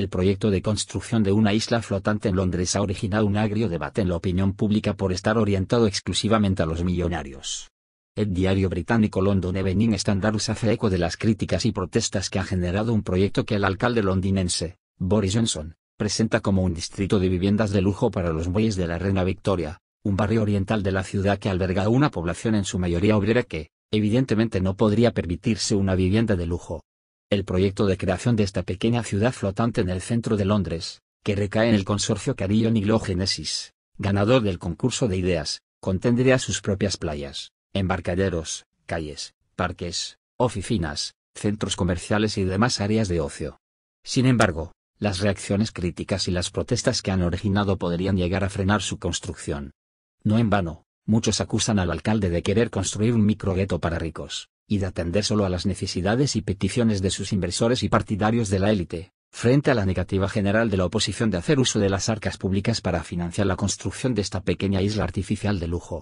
El proyecto de construcción de una isla flotante en Londres ha originado un agrio debate en la opinión pública por estar orientado exclusivamente a los millonarios. El diario británico London Evening Standard hace eco de las críticas y protestas que ha generado un proyecto que el alcalde londinense, Boris Johnson, presenta como un distrito de viviendas de lujo para los muelles de la Reina Victoria, un barrio oriental de la ciudad que alberga una población en su mayoría obrera que, evidentemente no podría permitirse una vivienda de lujo el proyecto de creación de esta pequeña ciudad flotante en el centro de Londres, que recae en el consorcio Carillon y ganador del concurso de ideas, contendría sus propias playas, embarcaderos, calles, parques, oficinas, centros comerciales y demás áreas de ocio. Sin embargo, las reacciones críticas y las protestas que han originado podrían llegar a frenar su construcción. No en vano, muchos acusan al alcalde de querer construir un microgueto para ricos, y de atender solo a las necesidades y peticiones de sus inversores y partidarios de la élite, frente a la negativa general de la oposición de hacer uso de las arcas públicas para financiar la construcción de esta pequeña isla artificial de lujo.